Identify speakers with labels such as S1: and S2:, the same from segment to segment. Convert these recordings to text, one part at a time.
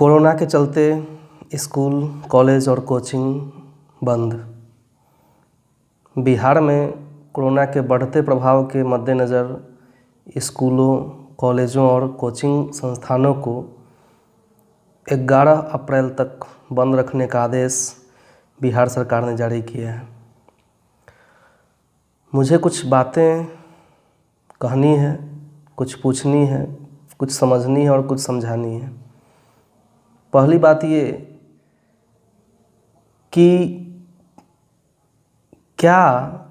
S1: corona के चलते school college और कोचिंग बंद बिहार में कोरोना के बढ़ते प्रभाव के मद्देनज़र स्कूलों कॉलेजों और कोचिंग संस्थानों को 11 अप्रैल तक बंद रखने का आदेश बिहार सरकार ने जारी किया है मुझे कुछ बातें कहनी है कुछ पूछनी है कुछ समझनी है और कुछ समझानी है पहली बात ये कि क्या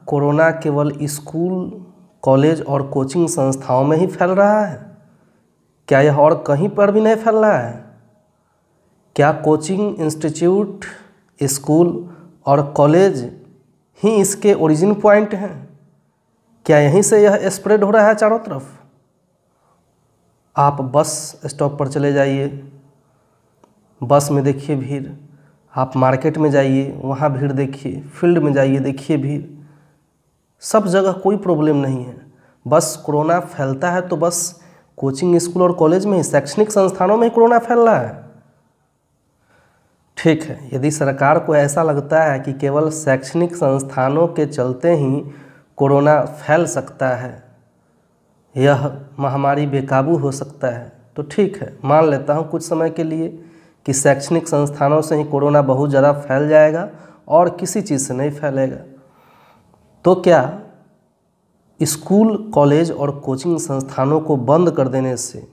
S1: कोरोना केवल स्कूल कॉलेज और कोचिंग संस्थाओं में ही फैल रहा है क्या यह और कहीं पर भी नहीं फैल रहा है क्या कोचिंग इंस्टीट्यूट स्कूल और कॉलेज ही इसके ओरिजिन पॉइंट हैं क्या यहीं से यह स्प्रेड हो रहा है चारों तरफ आप बस स्टॉप पर चले जाइए बस में देखिए भीड़ आप मार्केट में जाइए वहाँ भीड़ देखिए फील्ड में जाइए देखिए भीड़ सब जगह कोई प्रॉब्लम नहीं है बस कोरोना फैलता है तो बस कोचिंग स्कूल और कॉलेज में ही शैक्षणिक संस्थानों में ही कोरोना फैल रहा है ठीक है यदि सरकार को ऐसा लगता है कि केवल शैक्षणिक संस्थानों के चलते ही कोरोना फैल सकता है यह महामारी बेकाबू हो सकता है तो ठीक है मान लेता हूँ कुछ समय के लिए कि शैक्षणिक संस्थानों से ही कोरोना बहुत ज़्यादा फैल जाएगा और किसी चीज़ से नहीं फैलेगा तो क्या स्कूल कॉलेज और कोचिंग संस्थानों को बंद कर देने से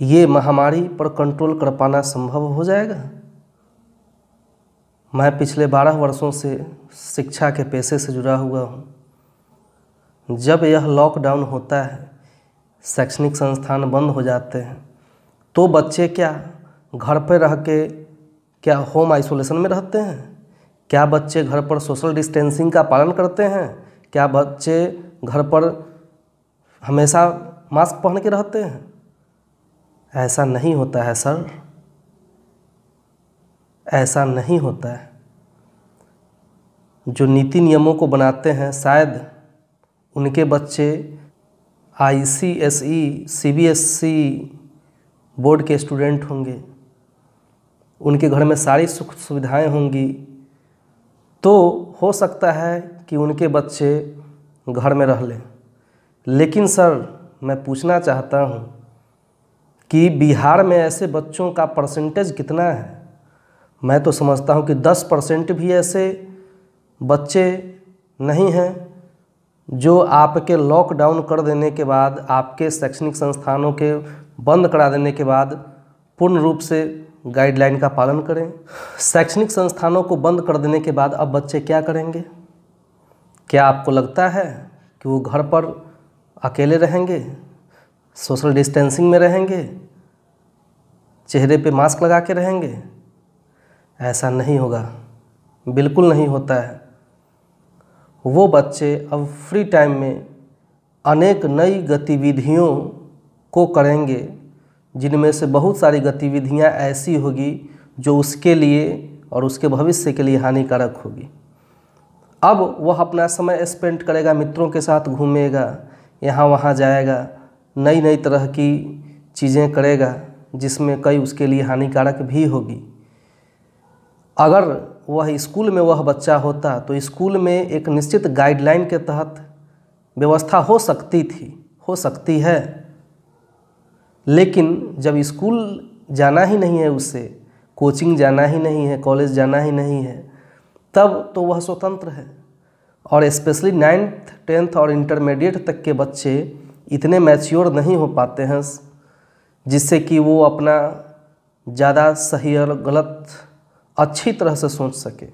S1: ये महामारी पर कंट्रोल कर पाना संभव हो जाएगा मैं पिछले बारह वर्षों से शिक्षा के पेशे से जुड़ा हुआ हूँ जब यह लॉकडाउन होता है शैक्षणिक संस्थान बंद हो जाते हैं तो बच्चे क्या घर पर रह के क्या होम आइसोलेशन में रहते हैं क्या बच्चे घर पर सोशल डिस्टेंसिंग का पालन करते हैं क्या बच्चे घर पर हमेशा मास्क पहन के रहते हैं ऐसा नहीं होता है सर ऐसा नहीं होता है जो नीति नियमों को बनाते हैं शायद उनके बच्चे I C S E C B S C board के स्टूडेंट होंगे उनके घर में सारी सुख सुविधाएं होंगी तो हो सकता है कि उनके बच्चे घर में रह लें लेकिन सर मैं पूछना चाहता हूँ कि बिहार में ऐसे बच्चों का परसेंटेज कितना है मैं तो समझता हूँ कि दस परसेंट भी ऐसे बच्चे नहीं हैं जो आपके लॉकडाउन कर देने के बाद आपके शैक्षणिक संस्थानों के बंद करा देने के बाद पूर्ण रूप से गाइडलाइन का पालन करें शैक्षणिक संस्थानों को बंद कर देने के बाद अब बच्चे क्या करेंगे क्या आपको लगता है कि वो घर पर अकेले रहेंगे सोशल डिस्टेंसिंग में रहेंगे चेहरे पे मास्क लगा के रहेंगे ऐसा नहीं होगा बिल्कुल नहीं होता है वो बच्चे अब फ्री टाइम में अनेक नई गतिविधियों को करेंगे जिनमें से बहुत सारी गतिविधियां ऐसी होगी जो उसके लिए और उसके भविष्य के लिए हानिकारक होगी अब वह अपना समय स्पेंड करेगा मित्रों के साथ घूमेगा यहाँ वहाँ जाएगा नई नई तरह की चीज़ें करेगा जिसमें कई उसके लिए हानिकारक भी होगी अगर वह स्कूल में वह बच्चा होता तो स्कूल में एक निश्चित गाइडलाइन के तहत व्यवस्था हो सकती थी हो सकती है लेकिन जब स्कूल जाना ही नहीं है उससे कोचिंग जाना ही नहीं है कॉलेज जाना ही नहीं है तब तो वह स्वतंत्र है और स्पेशली नाइन्थ टेंथ और इंटरमीडिएट तक के बच्चे इतने मैच्योर नहीं हो पाते हैं जिससे कि वो अपना ज़्यादा सही और गलत अच्छी तरह से सोच सके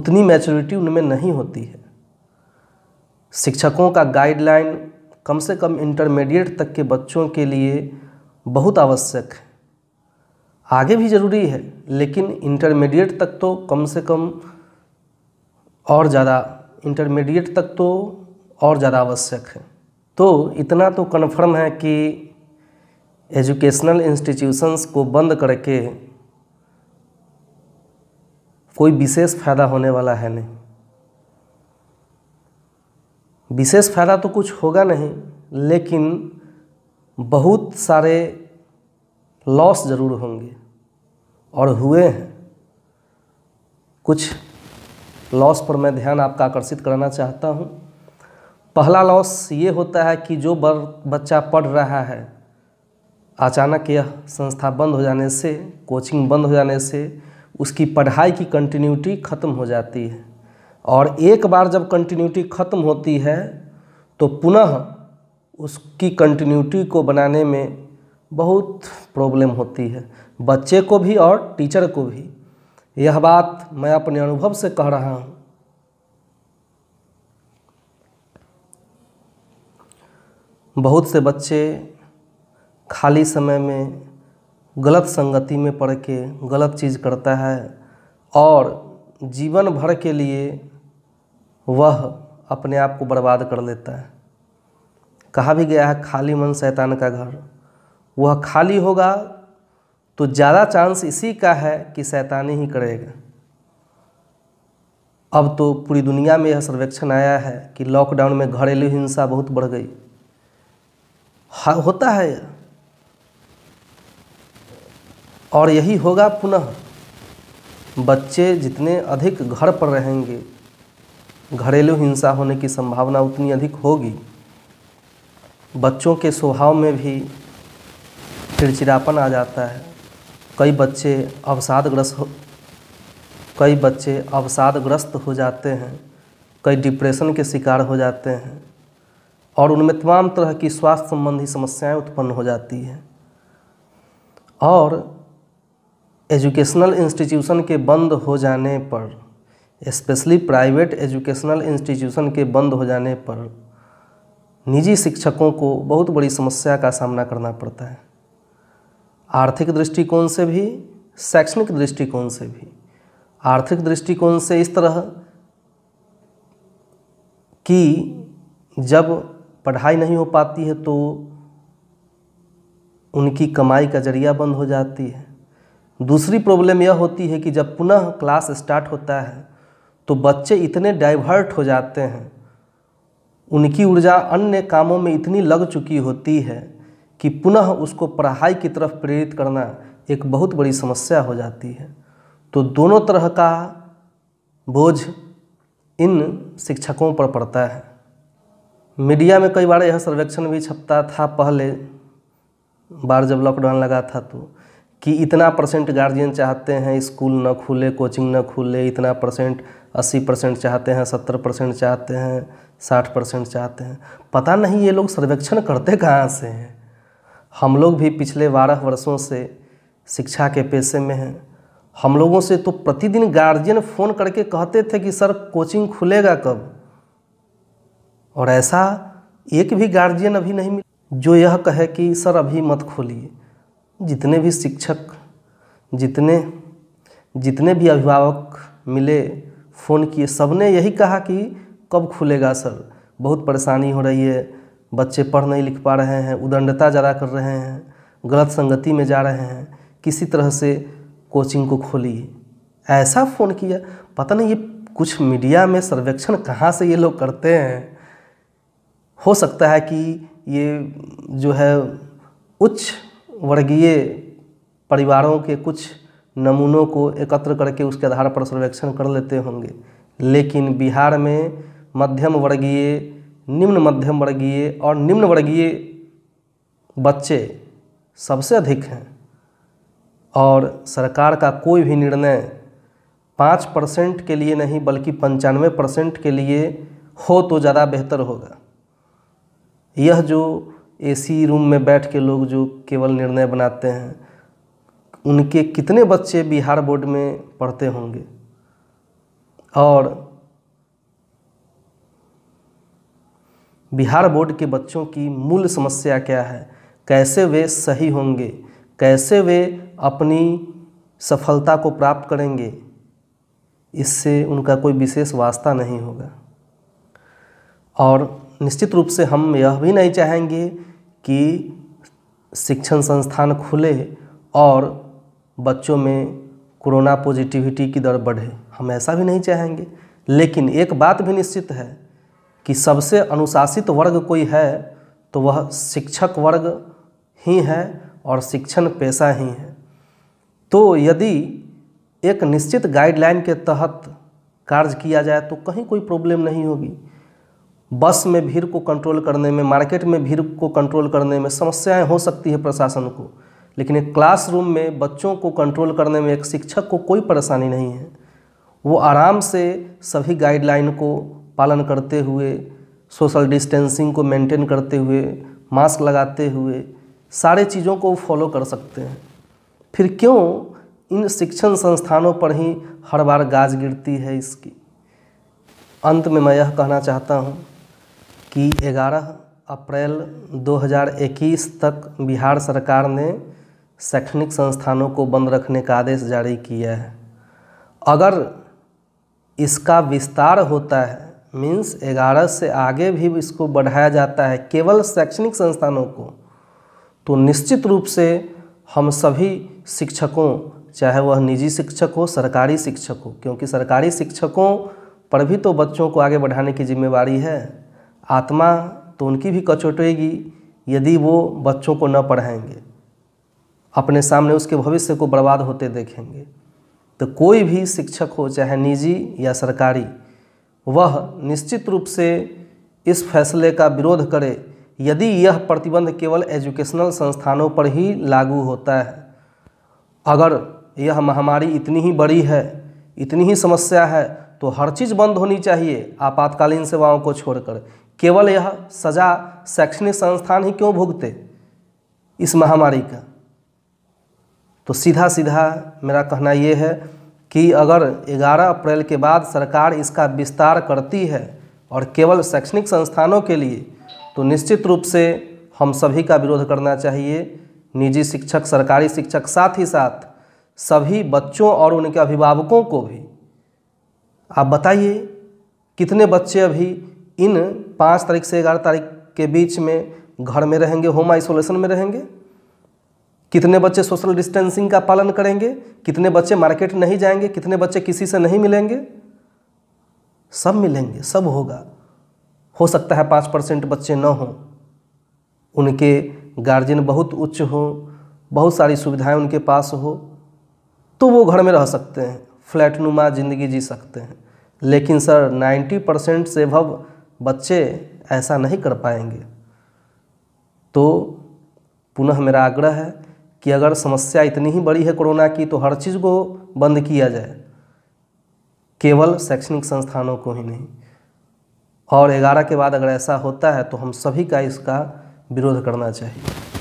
S1: उतनी मैच्योरिटी उनमें नहीं होती है शिक्षकों का गाइडलाइन कम से कम इंटरमीडिएट तक के बच्चों के लिए बहुत आवश्यक है आगे भी ज़रूरी है लेकिन इंटरमीडिएट तक तो कम से कम और ज़्यादा इंटरमीडिएट तक तो और ज़्यादा आवश्यक है तो इतना तो कन्फर्म है कि एजुकेशनल इंस्टीट्यूशंस को बंद करके कोई विशेष फ़ायदा होने वाला है नहीं विशेष फायदा तो कुछ होगा नहीं लेकिन बहुत सारे लॉस ज़रूर होंगे और हुए हैं कुछ लॉस पर मैं ध्यान आपका आकर्षित कराना चाहता हूँ पहला लॉस ये होता है कि जो बर बच्चा पढ़ रहा है अचानक यह संस्था बंद हो जाने से कोचिंग बंद हो जाने से उसकी पढ़ाई की कंटिन्यूटी ख़त्म हो जाती है और एक बार जब कंटिन्यूटी ख़त्म होती है तो पुनः उसकी कंटिन्यूटी को बनाने में बहुत प्रॉब्लम होती है बच्चे को भी और टीचर को भी यह बात मैं अपने अनुभव से कह रहा हूँ बहुत से बच्चे खाली समय में गलत संगति में पढ़ के गलत चीज़ करता है और जीवन भर के लिए वह अपने आप को बर्बाद कर लेता है कहा भी गया है खाली मन शैतान का घर वह खाली होगा तो ज़्यादा चांस इसी का है कि शैतानी ही करेगा अब तो पूरी दुनिया में यह सर्वेक्षण आया है कि लॉकडाउन में घरेलू हिंसा बहुत बढ़ गई हाँ, होता है यह और यही होगा पुनः बच्चे जितने अधिक घर पर रहेंगे घरेलू हिंसा होने की संभावना उतनी अधिक होगी बच्चों के स्वभाव में भी चिड़चिड़ापन आ जाता है कई बच्चे अवसादग्रस्त हो कई बच्चे अवसादग्रस्त हो जाते हैं कई डिप्रेशन के शिकार हो जाते हैं और उनमें तमाम तरह की स्वास्थ्य संबंधी समस्याएं उत्पन्न हो जाती हैं और एजुकेशनल इंस्टीट्यूशन के बंद हो जाने पर स्पेशली प्राइवेट एजुकेशनल इंस्टीट्यूशन के बंद हो जाने पर निजी शिक्षकों को बहुत बड़ी समस्या का सामना करना पड़ता है आर्थिक दृष्टिकोण से भी शैक्षणिक दृष्टिकोण से भी आर्थिक दृष्टिकोण से इस तरह कि जब पढ़ाई नहीं हो पाती है तो उनकी कमाई का जरिया बंद हो जाती है दूसरी प्रॉब्लम यह होती है कि जब पुनः क्लास स्टार्ट होता है तो बच्चे इतने डाइवर्ट हो जाते हैं उनकी ऊर्जा अन्य कामों में इतनी लग चुकी होती है कि पुनः उसको पढ़ाई की तरफ प्रेरित करना एक बहुत बड़ी समस्या हो जाती है तो दोनों तरह का बोझ इन शिक्षकों पर पड़ता है मीडिया में कई बार यह सर्वेक्षण भी छपता था पहले बार जब लॉकडाउन लगा था तो कि इतना परसेंट गार्जियन चाहते हैं स्कूल न खुले कोचिंग न खुले इतना परसेंट अस्सी परसेंट चाहते हैं सत्तर परसेंट चाहते हैं साठ परसेंट चाहते हैं पता नहीं ये लोग सर्वेक्षण करते कहाँ से हैं हम लोग भी पिछले बारह वर्षों से शिक्षा के पेशे में हैं हम लोगों से तो प्रतिदिन गार्जियन फ़ोन करके कहते थे कि सर कोचिंग खुलेगा कब और ऐसा एक भी गार्जियन अभी नहीं मिला जो यह कहे कि सर अभी मत खोलिए जितने भी शिक्षक जितने जितने भी अभिभावक मिले फ़ोन किए सब ने यही कहा कि कब खुलेगा सर बहुत परेशानी हो रही है बच्चे पढ़ नहीं लिख पा रहे हैं उदंडता ज़्यादा कर रहे हैं गलत संगति में जा रहे हैं किसी तरह से कोचिंग को खोलिए ऐसा फ़ोन किया पता नहीं ये कुछ मीडिया में सर्वेक्षण कहाँ से ये लोग करते हैं हो सकता है कि ये जो है उच्च वर्गीय परिवारों के कुछ नमूनों को एकत्र करके उसके आधार पर सर्वेक्षण कर लेते होंगे लेकिन बिहार में मध्यम वर्गीय निम्न मध्यम वर्गीय और निम्न वर्गीय बच्चे सबसे अधिक हैं और सरकार का कोई भी निर्णय पाँच परसेंट के लिए नहीं बल्कि पंचानवे परसेंट के लिए हो तो ज़्यादा बेहतर होगा यह जो एसी रूम में बैठ के लोग जो केवल निर्णय बनाते हैं उनके कितने बच्चे बिहार बोर्ड में पढ़ते होंगे और बिहार बोर्ड के बच्चों की मूल समस्या क्या है कैसे वे सही होंगे कैसे वे अपनी सफलता को प्राप्त करेंगे इससे उनका कोई विशेष वास्ता नहीं होगा और निश्चित रूप से हम यह भी नहीं चाहेंगे कि शिक्षण संस्थान खुले और बच्चों में कोरोना पॉजिटिविटी की दर बढ़े हम ऐसा भी नहीं चाहेंगे लेकिन एक बात भी निश्चित है कि सबसे अनुशासित वर्ग कोई है तो वह शिक्षक वर्ग ही है और शिक्षण पेशा ही है तो यदि एक निश्चित गाइडलाइन के तहत कार्य किया जाए तो कहीं कोई प्रॉब्लम नहीं होगी बस में भीड़ को कंट्रोल करने में मार्केट में भीड़ को कंट्रोल करने में समस्याएं हो सकती है प्रशासन को लेकिन एक क्लासरूम में बच्चों को कंट्रोल करने में एक शिक्षक को कोई परेशानी नहीं है वो आराम से सभी गाइडलाइन को पालन करते हुए सोशल डिस्टेंसिंग को मेंटेन करते हुए मास्क लगाते हुए सारे चीज़ों को फॉलो कर सकते हैं फिर क्यों इन शिक्षण संस्थानों पर ही हर बार गाज गिरती है इसकी अंत में मैं यह कहना चाहता हूँ कि 11 अप्रैल 2021 तक बिहार सरकार ने शैक्षणिक संस्थानों को बंद रखने का आदेश जारी किया है अगर इसका विस्तार होता है मीन्स 11 से आगे भी इसको बढ़ाया जाता है केवल शैक्षणिक संस्थानों को तो निश्चित रूप से हम सभी शिक्षकों चाहे वह निजी शिक्षक हो सरकारी शिक्षक हो क्योंकि सरकारी शिक्षकों पर भी तो बच्चों को आगे बढ़ाने की जिम्मेवारी है आत्मा तो उनकी भी कचोटेगी यदि वो बच्चों को न पढ़ाएंगे अपने सामने उसके भविष्य को बर्बाद होते देखेंगे तो कोई भी शिक्षक हो चाहे निजी या सरकारी वह निश्चित रूप से इस फैसले का विरोध करे यदि यह प्रतिबंध केवल एजुकेशनल संस्थानों पर ही लागू होता है अगर यह महामारी इतनी ही बड़ी है इतनी ही समस्या है तो हर चीज़ बंद होनी चाहिए आपातकालीन सेवाओं को छोड़कर केवल यह सजा शैक्षणिक संस्थान ही क्यों भुगते इस महामारी का तो सीधा सीधा मेरा कहना ये है कि अगर 11 अप्रैल के बाद सरकार इसका विस्तार करती है और केवल शैक्षणिक संस्थानों के लिए तो निश्चित रूप से हम सभी का विरोध करना चाहिए निजी शिक्षक सरकारी शिक्षक साथ ही साथ सभी बच्चों और उनके अभिभावकों को भी आप बताइए कितने बच्चे अभी इन पाँच तारीख से ग्यारह तारीख के बीच में घर में रहेंगे होम आइसोलेशन में रहेंगे कितने बच्चे सोशल डिस्टेंसिंग का पालन करेंगे कितने बच्चे मार्केट नहीं जाएंगे कितने बच्चे किसी से नहीं मिलेंगे सब मिलेंगे सब होगा हो सकता है पाँच परसेंट बच्चे न हों उनके गार्जियन बहुत उच्च हों बहुत सारी सुविधाएं उनके पास हो तो वो घर में रह सकते हैं फ्लैट नुमा ज़िंदगी जी सकते हैं लेकिन सर 90 परसेंट से भव बच्चे ऐसा नहीं कर पाएंगे तो पुनः मेरा आग्रह है कि अगर समस्या इतनी ही बड़ी है कोरोना की तो हर चीज़ को बंद किया जाए केवल शैक्षणिक संस्थानों को ही नहीं और ग्यारह के बाद अगर ऐसा होता है तो हम सभी का इसका विरोध करना चाहिए